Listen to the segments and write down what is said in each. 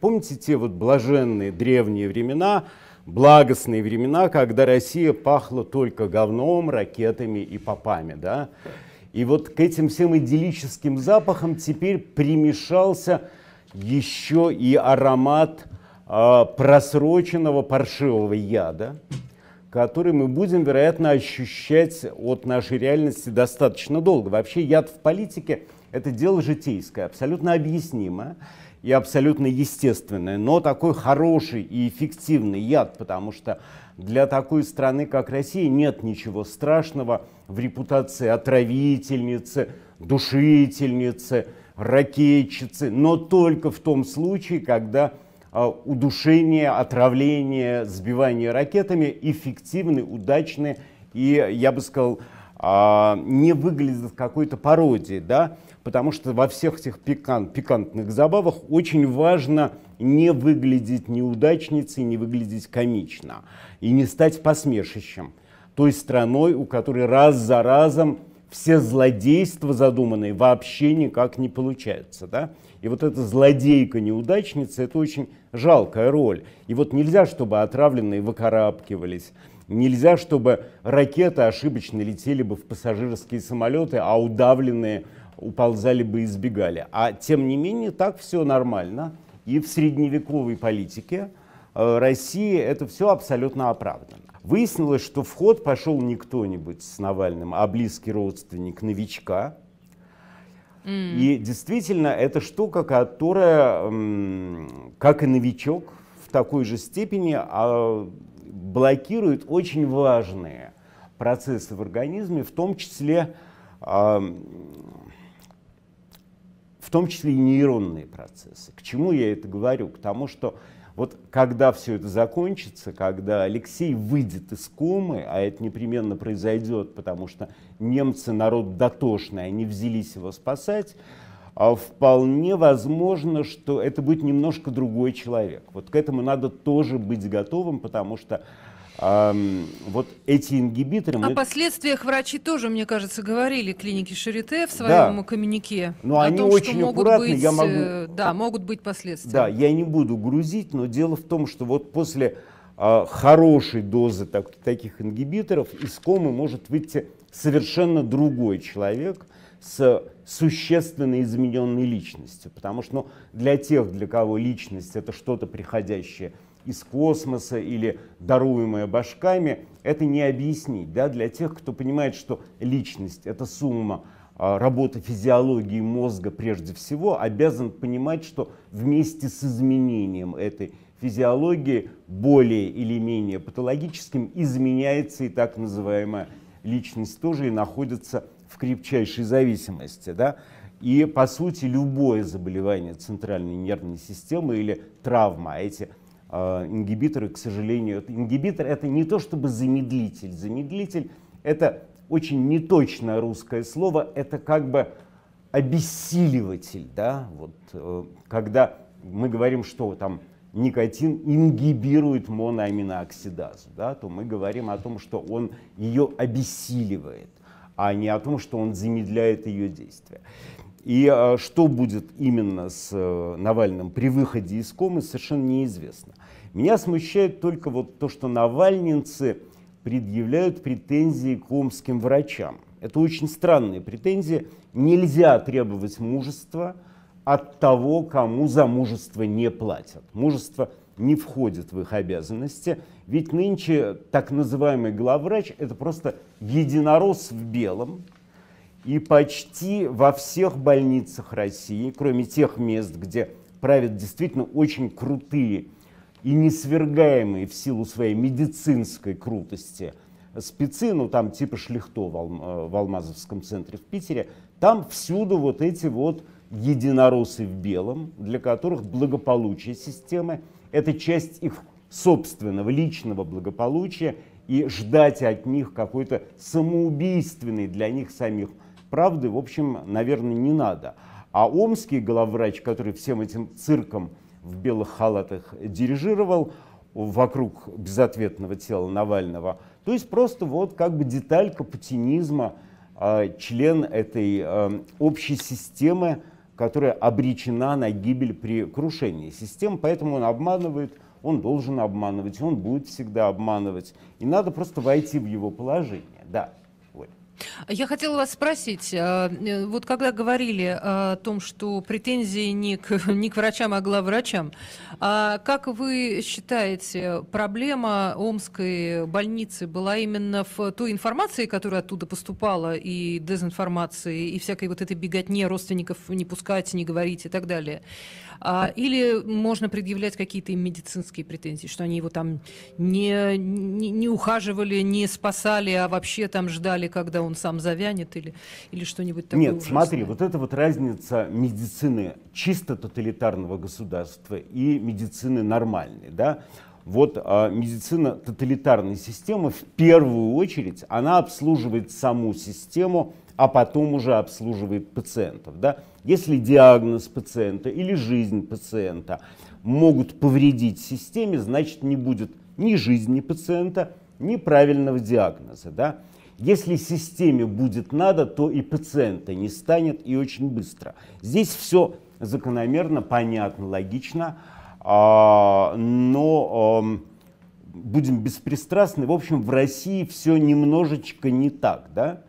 Помните те вот блаженные древние времена, благостные времена, когда Россия пахла только говном, ракетами и попами, да? И вот к этим всем идиллическим запахам теперь примешался еще и аромат э, просроченного паршивого яда, который мы будем, вероятно, ощущать от нашей реальности достаточно долго. Вообще яд в политике – это дело житейское, абсолютно объяснимое и абсолютно естественное, но такой хороший и эффективный яд, потому что для такой страны, как Россия, нет ничего страшного в репутации отравительницы, душительницы, ракетчицы, но только в том случае, когда а, удушение, отравление, сбивание ракетами эффективны, удачны и, я бы сказал, а, не выглядит какой-то пародией, да, потому что во всех этих пикан, пикантных забавах очень важно не выглядеть неудачницей, не выглядеть комично и не стать посмешищем той страной, у которой раз за разом все злодейства задуманные вообще никак не получаются. Да? И вот эта злодейка-неудачница – это очень жалкая роль. И вот нельзя, чтобы отравленные выкарабкивались, Нельзя, чтобы ракеты ошибочно летели бы в пассажирские самолеты, а удавленные уползали бы и избегали. А тем не менее, так все нормально. И в средневековой политике э, России это все абсолютно оправдано. Выяснилось, что в ход пошел не кто-нибудь с Навальным, а близкий родственник новичка. Mm. И действительно, это штука, которая, как и новичок, в такой же степени а блокирует очень важные процессы в организме, в том числе, в том числе и нейронные процессы. К чему я это говорю? К тому, что вот когда все это закончится, когда Алексей выйдет из комы, а это непременно произойдет, потому что немцы народ дотошный, они взялись его спасать, а вполне возможно, что это будет немножко другой человек. Вот к этому надо тоже быть готовым, потому что эм, вот эти ингибиторы... О мы... последствиях врачи тоже, мне кажется, говорили клиники Шарите в своем да. коммюнике. Но ну, о они том, очень что аккуратны, могу... Э, да, могут быть последствия. Да, я не буду грузить, но дело в том, что вот после а, хорошей дозы так, таких ингибиторов из комы может выйти совершенно другой человек с существенно измененной личностью. Потому что ну, для тех, для кого личность это что-то приходящее из космоса или даруемое башками, это не объяснить. Да? Для тех, кто понимает, что личность это сумма а, работы физиологии мозга прежде всего, обязан понимать, что вместе с изменением этой физиологии более или менее патологическим изменяется и так называемая личность тоже и находится в крепчайшей зависимости. Да? И, по сути, любое заболевание центральной нервной системы или травма, а эти э, ингибиторы, к сожалению, ингибитор это не то чтобы замедлитель. Замедлитель это очень неточное русское слово, это как бы обессиливатель. Да? Вот, э, когда мы говорим, что там никотин ингибирует моноаминооксидазу, да, то мы говорим о том, что он ее обессиливает, а не о том, что он замедляет ее действие. И а, что будет именно с э, Навальным при выходе из комы, совершенно неизвестно. Меня смущает только вот то, что навальнинцы предъявляют претензии к омским врачам. Это очень странные претензии. Нельзя требовать мужества, от того, кому за мужество не платят. Мужество не входит в их обязанности, ведь нынче так называемый главврач – это просто единорос в белом, и почти во всех больницах России, кроме тех мест, где правят действительно очень крутые и несвергаемые в силу своей медицинской крутости спецы, ну там типа Шлихто в, Алм э, в Алмазовском центре в Питере, там всюду вот эти вот Единоросы в белом, для которых благополучие системы – это часть их собственного личного благополучия, и ждать от них какой-то самоубийственной для них самих правды, в общем, наверное, не надо. А омский главврач, который всем этим цирком в белых халатах дирижировал вокруг безответного тела Навального, то есть просто вот как бы деталька путинизма, а, член этой а, общей системы которая обречена на гибель при крушении систем, поэтому он обманывает, он должен обманывать, он будет всегда обманывать. И надо просто войти в его положение, да. Я хотела вас спросить, э, э, вот когда говорили э, о том, что претензии не к, не к врачам, а к главврачам, а как вы считаете, проблема Омской больницы была именно в той информации, которая оттуда поступала, и дезинформации, и всякой вот этой беготне родственников не пускать, не говорить и так далее? А, или можно предъявлять какие-то им медицинские претензии, что они его там не, не, не ухаживали, не спасали, а вообще там ждали, когда он сам завянет или, или что-нибудь такое. Нет, ужасное. смотри, вот это вот разница медицины чисто тоталитарного государства и медицины нормальной, да, вот э, медицина тоталитарной системы в первую очередь она обслуживает саму систему а потом уже обслуживает пациентов. Да? Если диагноз пациента или жизнь пациента могут повредить системе, значит не будет ни жизни пациента, ни правильного диагноза. Да? Если системе будет надо, то и пациента не станет и очень быстро. Здесь все закономерно, понятно, логично, а, но будем беспристрастны. В общем, в России все немножечко не так. Да?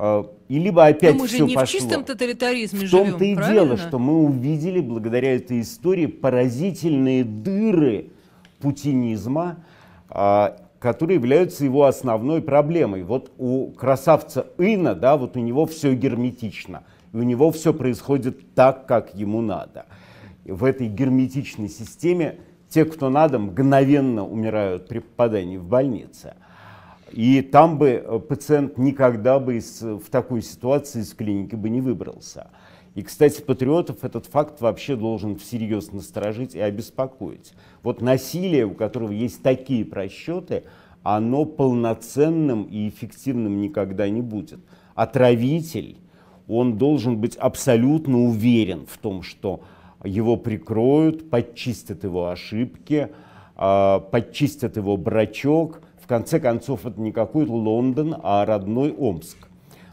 А, и либо опять Но мы же все не пошло. в чистом тоталитаризме в том-то живем, и дело, что мы увидели благодаря этой истории поразительные дыры путинизма, а, которые являются его основной проблемой. Вот у красавца Ина, да, вот у него все герметично, и у него все происходит так, как ему надо. И в этой герметичной системе те, кто надо, мгновенно умирают при попадании в больнице. И там бы э, пациент никогда бы из, э, в такой ситуации из клиники бы не выбрался. И, кстати, патриотов этот факт вообще должен всерьез насторожить и обеспокоить. Вот насилие, у которого есть такие просчеты, оно полноценным и эффективным никогда не будет. Отравитель, он должен быть абсолютно уверен в том, что его прикроют, подчистят его ошибки, а, подчистят его брачок – конце концов, это не какой-то Лондон, а родной Омск.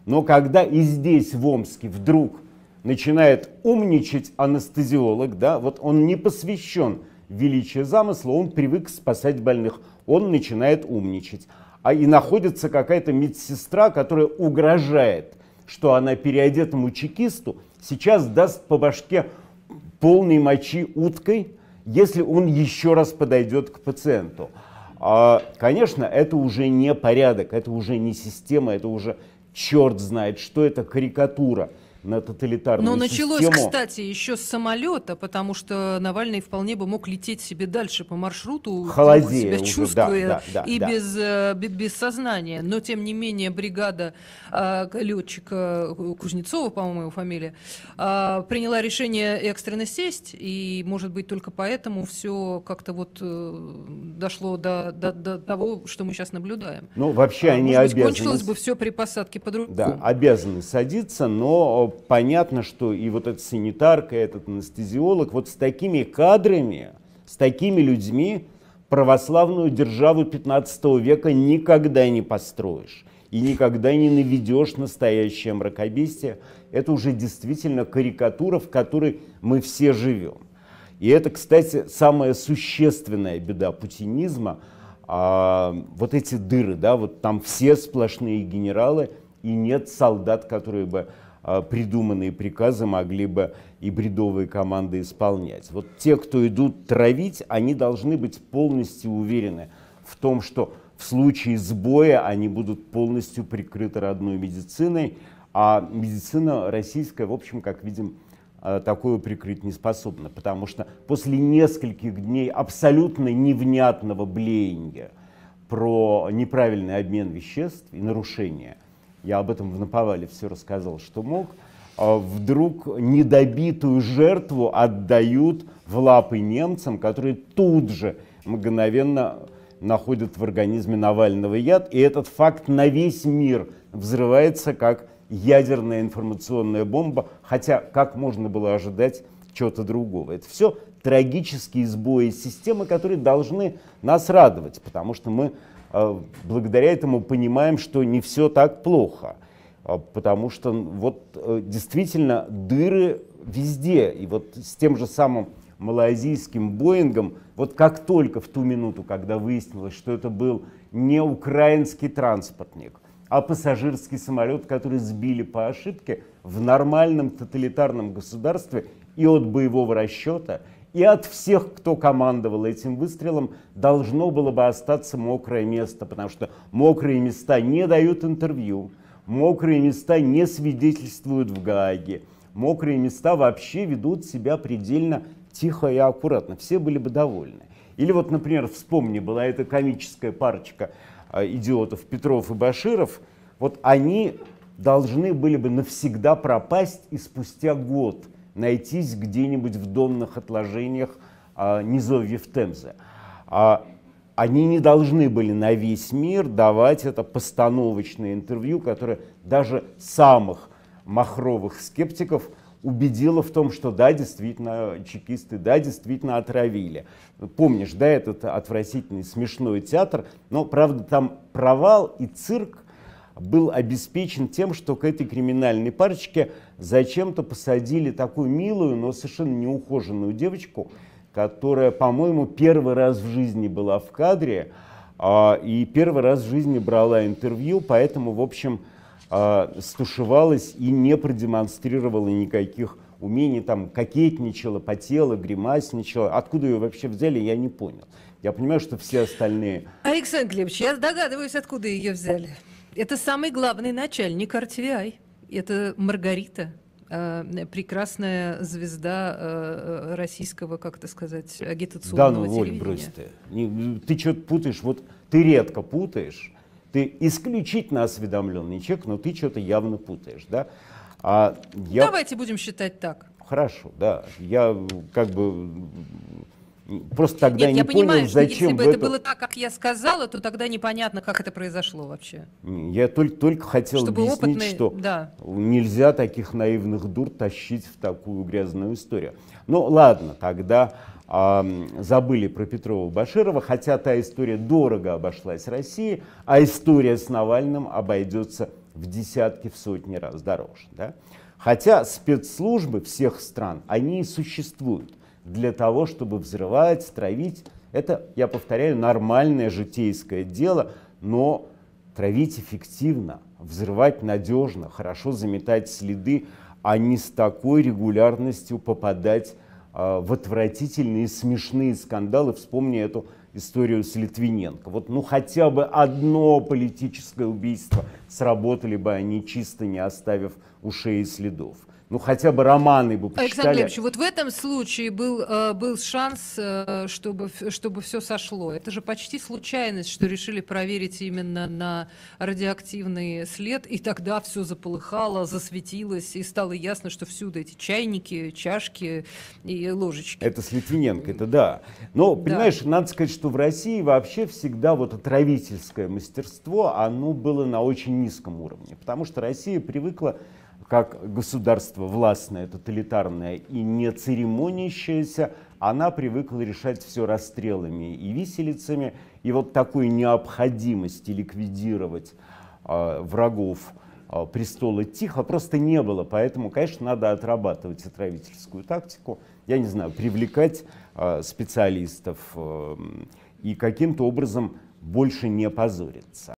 Но когда и здесь, в Омске, вдруг начинает умничать анестезиолог, да, вот он не посвящен величию замысла, он привык спасать больных, он начинает умничать. А и находится какая-то медсестра, которая угрожает, что она переодетому чекисту сейчас даст по башке полной мочи уткой, если он еще раз подойдет к пациенту. А, конечно, это уже не порядок, это уже не система, это уже черт знает, что это карикатура на тоталитарную Но началось, систему. кстати, еще с самолета, потому что Навальный вполне бы мог лететь себе дальше по маршруту, Холодея себя уже, чувствуя да, да, да, и да. Без, э, без сознания. Но, тем не менее, бригада э, а, летчика Кузнецова, по-моему, его фамилия, э, приняла решение экстренно сесть, и, может быть, только поэтому все как-то вот э, дошло до, до, до того, что мы сейчас наблюдаем. Ну, вообще а, они может быть, обязаны... кончилось бы все при посадке по-другому. Да, обязаны садиться, но понятно, что и вот эта санитарка, и этот анестезиолог, вот с такими кадрами, с такими людьми православную державу 15 века никогда не построишь и никогда не наведешь настоящее мракобесие. Это уже действительно карикатура, в которой мы все живем. И это, кстати, самая существенная беда путинизма. А, вот эти дыры, да, вот там все сплошные генералы, и нет солдат, которые бы а, придуманные приказы могли бы и бредовые команды исполнять. Вот те, кто идут травить, они должны быть полностью уверены в том, что в случае сбоя они будут полностью прикрыты родной медициной, а медицина российская, в общем, как видим, а, такое прикрыть не способна, потому что после нескольких дней абсолютно невнятного блеяния про неправильный обмен веществ и нарушения я об этом в наповале все рассказал, что мог, а вдруг недобитую жертву отдают в лапы немцам, которые тут же мгновенно находят в организме Навального яд, и этот факт на весь мир взрывается как ядерная информационная бомба, хотя как можно было ожидать чего-то другого. Это все трагические сбои системы, которые должны нас радовать, потому что мы а, благодаря этому понимаем, что не все так плохо. А, потому что вот э, действительно дыры везде. И вот с тем же самым малайзийским Боингом, вот как только в ту минуту, когда выяснилось, что это был не украинский транспортник, а пассажирский самолет, который сбили по ошибке, в нормальном тоталитарном государстве и от боевого расчета – и от всех, кто командовал этим выстрелом, должно было бы остаться мокрое место, потому что мокрые места не дают интервью, мокрые места не свидетельствуют в Гааге, мокрые места вообще ведут себя предельно тихо и аккуратно, все были бы довольны. Или вот, например, вспомни, была эта комическая парочка а, идиотов Петров и Баширов, вот они должны были бы навсегда пропасть и спустя год – найтись где-нибудь в домных отложениях а, низовьев Темзы. А, они не должны были на весь мир давать это постановочное интервью, которое даже самых махровых скептиков убедило в том, что да, действительно, чекисты, да, действительно отравили. Помнишь, да, этот отвратительный смешной театр, но, правда, там провал и цирк был обеспечен тем, что к этой криминальной парочке зачем-то посадили такую милую, но совершенно неухоженную девочку, которая, по-моему, первый раз в жизни была в кадре а, и первый раз в жизни брала интервью, поэтому, в общем, а, стушевалась и не продемонстрировала никаких умений, там, кокетничала, потела, гримасничала. Откуда ее вообще взяли, я не понял. Я понимаю, что все остальные... Александр Глебович, я догадываюсь, откуда ее взяли. Это самый главный начальник RTVI. Это Маргарита, а, прекрасная звезда а, а, российского, как это сказать, агитационного да, ну, Воль, брось ты. Ты что-то путаешь, вот ты редко путаешь, ты исключительно осведомленный человек, но ты что-то явно путаешь, да? А я... Давайте будем считать так. Хорошо, да. Я как бы просто тогда Нет, не я понял, понимаю, зачем если бы это, было так, как я сказала, то тогда непонятно, как это произошло вообще. Я только, только хотел Чтобы объяснить, опытные... что да. нельзя таких наивных дур тащить в такую грязную историю. Ну ладно, тогда а, забыли про Петрова Баширова, хотя та история дорого обошлась России, а история с Навальным обойдется в десятки, в сотни раз дороже. Да? Хотя спецслужбы всех стран, они и существуют – для того, чтобы взрывать, травить. Это, я повторяю, нормальное житейское дело, но травить эффективно, взрывать надежно, хорошо заметать следы, а не с такой регулярностью попадать э, в отвратительные смешные скандалы. Вспомни эту историю с Литвиненко. Вот ну хотя бы одно политическое убийство сработали бы они чисто, не оставив ушей и следов ну хотя бы романы бы почитали. Александр Глебович, вот в этом случае был, э, был шанс, э, чтобы, чтобы все сошло. Это же почти случайность, что решили проверить именно на радиоактивный след, и тогда все заполыхало, засветилось, и стало ясно, что всюду эти чайники, чашки и ложечки. Это с Литвиненко, это да. Но, понимаешь, да. надо сказать, что в России вообще всегда вот отравительское мастерство, оно было на очень низком уровне, потому что Россия привыкла как государство властное, тоталитарное и не церемонящееся, она привыкла решать все расстрелами и виселицами. И вот такой необходимости ликвидировать э, врагов э, престола тихо просто не было. Поэтому, конечно, надо отрабатывать отравительскую тактику. Я не знаю, привлекать э, специалистов э, и каким-то образом больше не позориться.